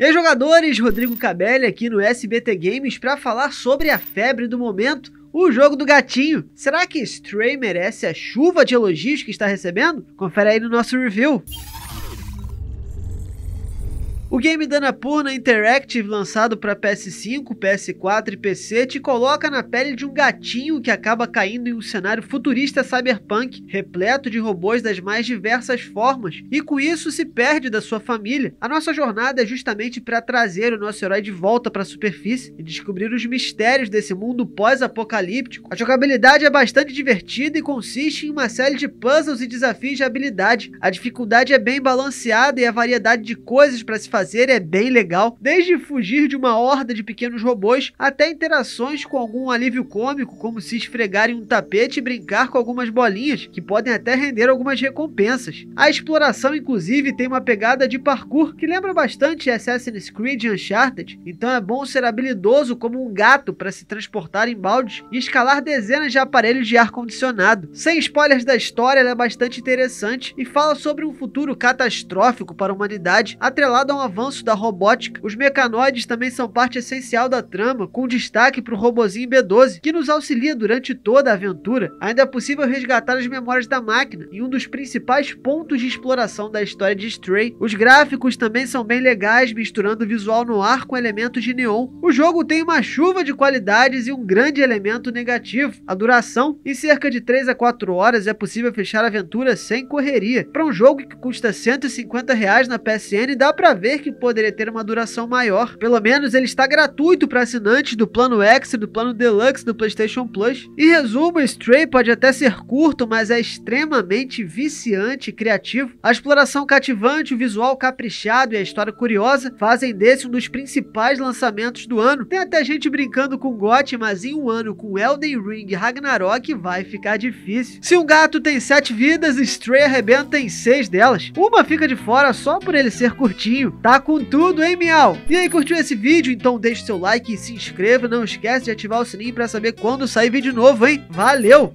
E aí, jogadores, Rodrigo Cabelli aqui no SBT Games para falar sobre a febre do momento, o jogo do gatinho. Será que Stray merece é a chuva de elogios que está recebendo? Confere aí no nosso review. O game Danapurna Interactive, lançado para PS5, PS4 e PC, te coloca na pele de um gatinho que acaba caindo em um cenário futurista cyberpunk, repleto de robôs das mais diversas formas, e com isso se perde da sua família. A nossa jornada é justamente para trazer o nosso herói de volta para a superfície e descobrir os mistérios desse mundo pós-apocalíptico. A jogabilidade é bastante divertida e consiste em uma série de puzzles e desafios de habilidade. A dificuldade é bem balanceada e a variedade de coisas para se fazer fazer é bem legal, desde fugir de uma horda de pequenos robôs até interações com algum alívio cômico, como se esfregar em um tapete e brincar com algumas bolinhas, que podem até render algumas recompensas. A exploração, inclusive, tem uma pegada de parkour que lembra bastante Assassin's Creed Uncharted, então é bom ser habilidoso como um gato para se transportar em baldes e escalar dezenas de aparelhos de ar-condicionado. Sem spoilers da história, ela é bastante interessante e fala sobre um futuro catastrófico para a humanidade, atrelado a uma avanço da robótica, os mecanoides também são parte essencial da trama, com destaque para o robozinho B12, que nos auxilia durante toda a aventura. Ainda é possível resgatar as memórias da máquina, em um dos principais pontos de exploração da história de Stray. Os gráficos também são bem legais, misturando visual no ar com elementos de neon. O jogo tem uma chuva de qualidades e um grande elemento negativo, a duração. Em cerca de 3 a 4 horas é possível fechar a aventura sem correria. Para um jogo que custa 150 reais na PSN, dá para ver que poderia ter uma duração maior. Pelo menos ele está gratuito para assinantes do plano Extra, do plano Deluxe do PlayStation Plus. Em resumo, Stray pode até ser curto, mas é extremamente viciante e criativo. A exploração cativante, o visual caprichado e a história curiosa fazem desse um dos principais lançamentos do ano. Tem até gente brincando com GOT, mas em um ano com Elden Ring e Ragnarok vai ficar difícil. Se um gato tem sete vidas, Stray arrebenta em seis delas. Uma fica de fora só por ele ser curtinho. Tá Tá com tudo, hein, Miau? E aí, curtiu esse vídeo? Então deixe seu like e se inscreva. Não esquece de ativar o sininho pra saber quando sair vídeo novo, hein? Valeu!